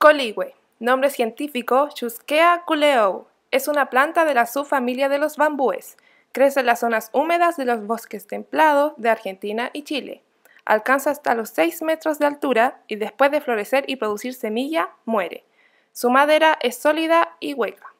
Coligüe, nombre científico Chusquea culeou, es una planta de la subfamilia de los bambúes. Crece en las zonas húmedas de los bosques templados de Argentina y Chile. Alcanza hasta los 6 metros de altura y después de florecer y producir semilla, muere. Su madera es sólida y hueca.